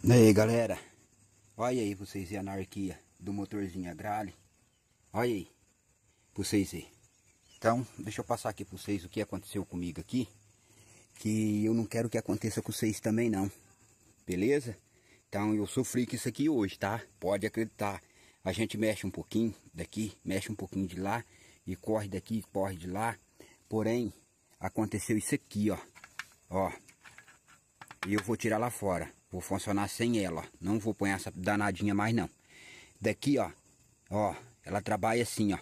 E aí galera, olha aí vocês a anarquia do motorzinho agrale, olha aí, pra vocês verem. Então, deixa eu passar aqui pra vocês o que aconteceu comigo aqui, que eu não quero que aconteça com vocês também não, beleza? Então eu sofri com isso aqui hoje, tá? Pode acreditar, a gente mexe um pouquinho daqui, mexe um pouquinho de lá, e corre daqui, corre de lá, porém, aconteceu isso aqui, ó, ó, e eu vou tirar lá fora. Vou funcionar sem ela, ó. Não vou pôr essa danadinha mais, não. Daqui, ó. Ó, ela trabalha assim, ó.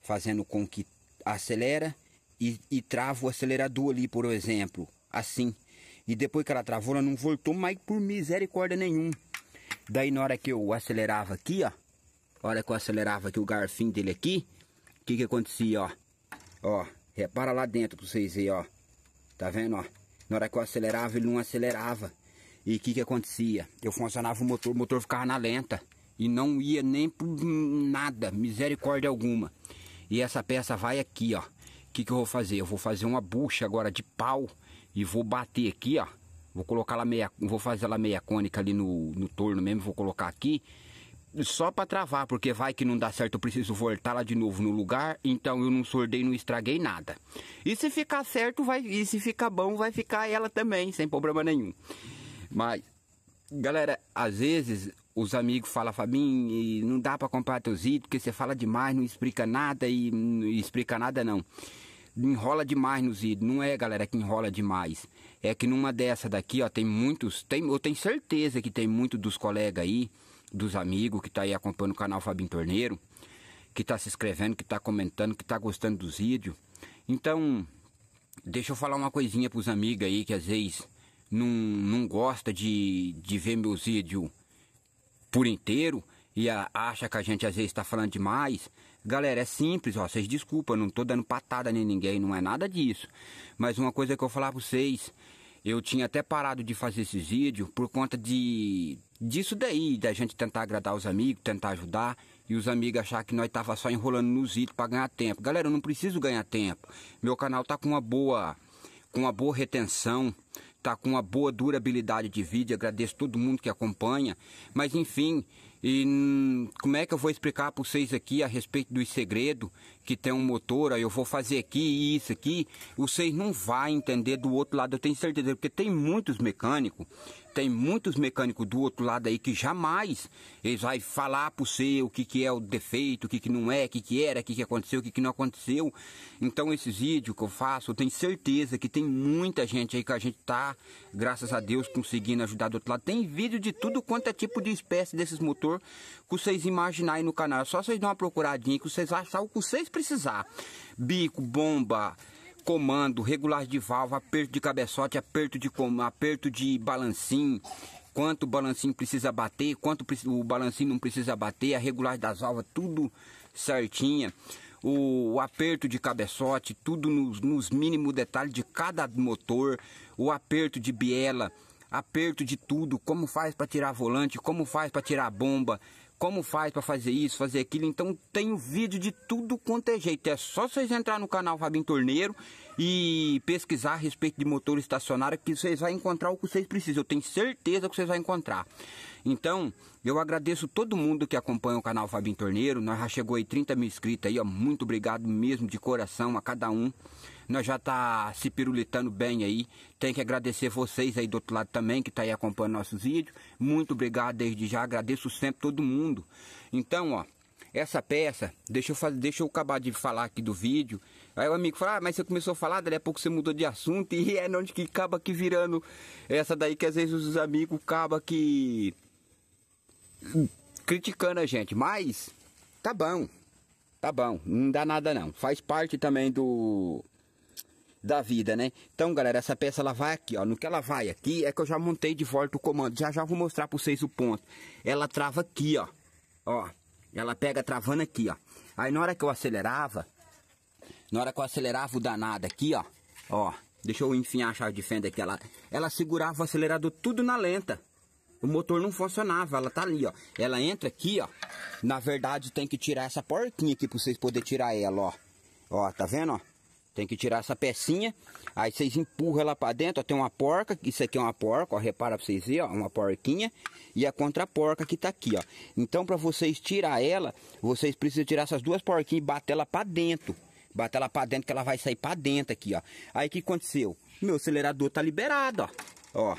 Fazendo com que acelera e, e trava o acelerador ali, por exemplo. Assim. E depois que ela travou, ela não voltou mais por misericórdia nenhuma. Daí na hora que eu acelerava aqui, ó. olha hora que eu acelerava aqui o garfinho dele aqui. O que que acontecia, ó. Ó, repara lá dentro pra vocês verem, ó. Tá vendo, ó. Na hora que eu acelerava, ele não acelerava. E o que, que acontecia? Eu funcionava o motor, o motor ficava na lenta e não ia nem por nada, misericórdia alguma. E essa peça vai aqui, ó. O que, que eu vou fazer? Eu vou fazer uma bucha agora de pau e vou bater aqui, ó. Vou colocar lá meia, vou fazer ela meia cônica ali no, no torno mesmo, vou colocar aqui. Só para travar, porque vai que não dá certo, eu preciso voltar lá de novo no lugar, então eu não sordei, não estraguei nada. E se ficar certo, vai, e se ficar bom, vai ficar ela também, sem problema nenhum. Mas, galera, às vezes os amigos falam, Fabinho, não dá para comprar teus itens, porque você fala demais, não explica nada e não explica nada não. Enrola demais nos itens. Não é, galera, que enrola demais. É que numa dessa daqui, ó, tem muitos, tem, eu tenho certeza que tem muito dos colegas aí, dos amigos que tá aí acompanhando o canal Fabinho Torneiro, que tá se inscrevendo, que tá comentando, que tá gostando dos vídeos. Então, deixa eu falar uma coisinha pros amigos aí que às vezes não, não gosta de, de ver meus vídeos por inteiro e a, acha que a gente às vezes está falando demais. Galera, é simples, ó, vocês desculpa, não tô dando patada nem ninguém, não é nada disso. Mas uma coisa que eu falava falar para vocês, eu tinha até parado de fazer esses vídeos por conta de disso daí, da gente tentar agradar os amigos, tentar ajudar e os amigos achar que nós tava só enrolando nos vídeos para ganhar tempo. Galera, eu não preciso ganhar tempo. Meu canal tá com uma boa com uma boa retenção está com uma boa durabilidade de vídeo, agradeço todo mundo que acompanha, mas enfim, e como é que eu vou explicar para vocês aqui a respeito dos segredos que tem um motor, aí eu vou fazer aqui e isso aqui, vocês não vão entender do outro lado, eu tenho certeza, porque tem muitos mecânicos tem muitos mecânicos do outro lado aí que jamais eles vão falar para você o que, que é o defeito, o que, que não é, o que, que era, o que, que aconteceu, o que, que não aconteceu. Então esses vídeos que eu faço, eu tenho certeza que tem muita gente aí que a gente tá, graças a Deus, conseguindo ajudar do outro lado. Tem vídeo de tudo quanto é tipo de espécie desses motor que vocês imaginarem no canal. É só vocês dar uma procuradinha que vocês acham o que vocês precisar. Bico, bomba, comando, regular de válvula, aperto de cabeçote, aperto de comando, aperto de balancim, quanto o balancinho precisa bater, quanto o balancinho não precisa bater, a regulagem das válvulas, tudo certinha. O, o, aperto de cabeçote, tudo nos, nos mínimos detalhes de cada motor, o aperto de biela, aperto de tudo, como faz para tirar volante, como faz para tirar bomba, como faz para fazer isso, fazer aquilo. Então tem vídeo de tudo quanto é jeito. É só vocês entrar no canal Fabinho Torneiro e pesquisar a respeito de motor estacionário que vocês vão encontrar o que vocês precisam. Eu tenho certeza que vocês vão encontrar. Então, eu agradeço todo mundo que acompanha o canal Fabinho Torneiro. Nós já chegou aí 30 mil inscritos aí, ó. Muito obrigado mesmo de coração a cada um nós já tá se pirulitando bem aí. Tem que agradecer vocês aí do outro lado também, que tá aí acompanhando nossos vídeos. Muito obrigado desde já, agradeço sempre todo mundo. Então, ó, essa peça, deixa eu, fazer, deixa eu acabar de falar aqui do vídeo. Aí o amigo fala, ah, mas você começou a falar, daí a pouco você mudou de assunto, e é onde que acaba que virando essa daí que às vezes os amigos acaba que criticando a gente, mas tá bom, tá bom, não dá nada não, faz parte também do da vida, né? Então, galera, essa peça ela vai aqui, ó. No que ela vai aqui é que eu já montei de volta o comando. Já já vou mostrar para vocês o ponto. Ela trava aqui, ó. Ó. Ela pega travando aqui, ó. Aí na hora que eu acelerava, na hora que eu acelerava o danado aqui, ó. Ó. Deixa eu enfiar a chave de fenda aqui, ela, ela segurava o acelerador tudo na lenta. O motor não funcionava, ela tá ali, ó. Ela entra aqui, ó. Na verdade, tem que tirar essa portinha aqui pra vocês poderem tirar ela, ó. Ó, tá vendo, ó? Tem que tirar essa pecinha, aí vocês empurram ela para dentro, ó, tem uma porca, isso aqui é uma porca, ó, repara para vocês verem, ó, uma porquinha, e a contraporca que tá aqui, ó. Então para vocês tirar ela, vocês precisam tirar essas duas porquinhas e bater ela para dentro. Bater ela para dentro que ela vai sair para dentro aqui, ó. Aí o que aconteceu? Meu acelerador tá liberado, ó. Ó,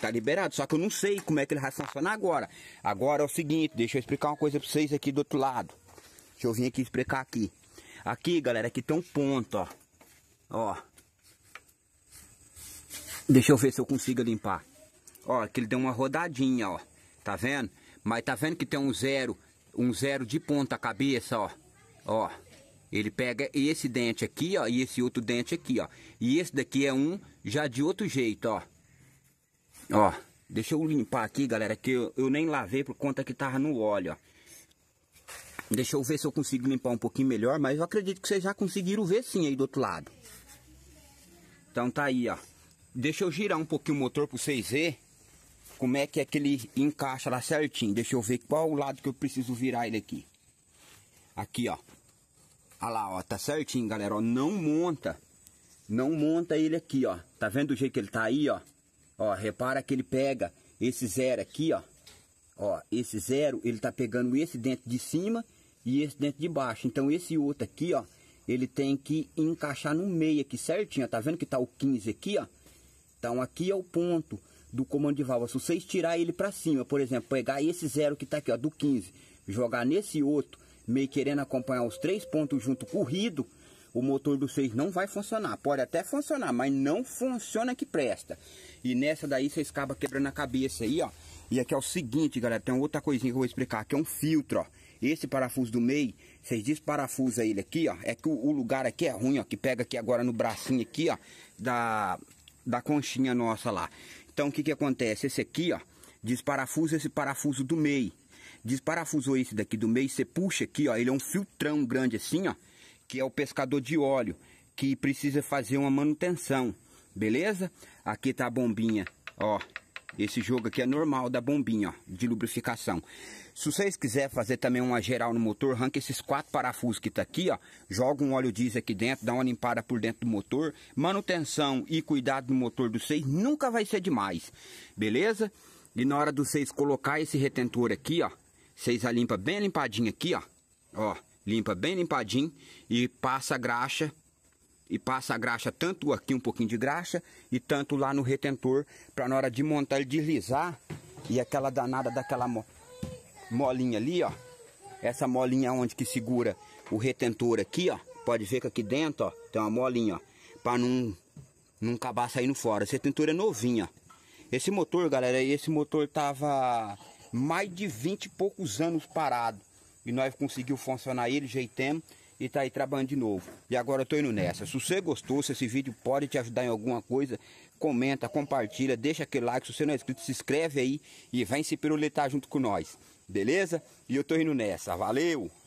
tá liberado, só que eu não sei como é que ele vai funcionar agora. Agora é o seguinte, deixa eu explicar uma coisa para vocês aqui do outro lado. Deixa eu vir aqui explicar aqui. Aqui, galera, aqui tem um ponto, ó. Ó. Deixa eu ver se eu consigo limpar. Ó, que ele deu uma rodadinha, ó. Tá vendo? Mas tá vendo que tem um zero, um zero de ponta cabeça, ó. Ó. Ele pega esse dente aqui, ó, e esse outro dente aqui, ó. E esse daqui é um já de outro jeito, ó. Ó, deixa eu limpar aqui, galera, que eu, eu nem lavei por conta que tava no óleo, ó. Deixa eu ver se eu consigo limpar um pouquinho melhor, mas eu acredito que vocês já conseguiram ver sim aí do outro lado. Então tá aí, ó. Deixa eu girar um pouquinho o motor para vocês verem como é que é que ele encaixa lá certinho. Deixa eu ver qual o lado que eu preciso virar ele aqui. Aqui, ó. Olha lá, ó. Tá certinho, galera. Ó, não monta. Não monta ele aqui, ó. Tá vendo do jeito que ele tá aí, ó? Ó, repara que ele pega esse zero aqui, ó. Ó, esse zero, ele tá pegando esse dentro de cima e esse dentro de baixo. Então, esse outro aqui, ó, ele tem que encaixar no meio aqui certinho, tá vendo que tá o 15 aqui, ó? Então aqui é o ponto do comando de válvula, se vocês tirar ele para cima, por exemplo, pegar esse zero que tá aqui, ó, do 15, jogar nesse outro, meio querendo acompanhar os três pontos junto corrido, o motor do 6 não vai funcionar. Pode até funcionar, mas não funciona que presta. E nessa daí vocês acabam quebrando a cabeça aí, ó. E aqui é o seguinte, galera, tem outra coisinha que eu vou explicar, que é um filtro, ó. Esse parafuso do meio, vocês desparafusam ele aqui, ó. É que o, o, lugar aqui é ruim, ó. Que pega aqui agora no bracinho aqui, ó. Da, da conchinha nossa lá. Então, o que que acontece? Esse aqui, ó. Desparafusa esse parafuso do meio. Desparafusou esse daqui do meio, você puxa aqui, ó. Ele é um filtrão grande assim, ó. Que é o pescador de óleo. Que precisa fazer uma manutenção. Beleza? Aqui tá a bombinha, ó. Esse jogo aqui é normal da bombinha, ó, de lubrificação. Se vocês quiserem fazer também uma geral no motor, arranca esses quatro parafusos que tá aqui, ó. Joga um óleo diesel aqui dentro, dá uma limpada por dentro do motor. Manutenção e cuidado do motor do vocês nunca vai ser demais, beleza? E na hora do vocês colocar esse retentor aqui, ó. Vocês a limpa bem limpadinho aqui, ó. Ó, limpa bem limpadinho e passa a graxa e passa a graxa tanto aqui um pouquinho de graxa e tanto lá no retentor para na hora de montar ele deslizar e aquela danada daquela moto molinha ali, ó. Essa molinha é onde que segura o retentor aqui, ó. Pode ver que aqui dentro, ó, tem uma molinha, ó. Pra não, não acabar saindo fora. Esse retentor é novinha, Esse motor, galera, esse motor tava mais de 20 e poucos anos parado. E nós conseguimos funcionar ele, jeitemos e tá aí trabalhando de novo. E agora eu tô indo nessa. Se você gostou, se esse vídeo pode te ajudar em alguma coisa, comenta, compartilha, deixa aquele like. Se você não é inscrito, se inscreve aí e vem se piruletar junto com nós. Beleza? E eu tô indo nessa. Valeu!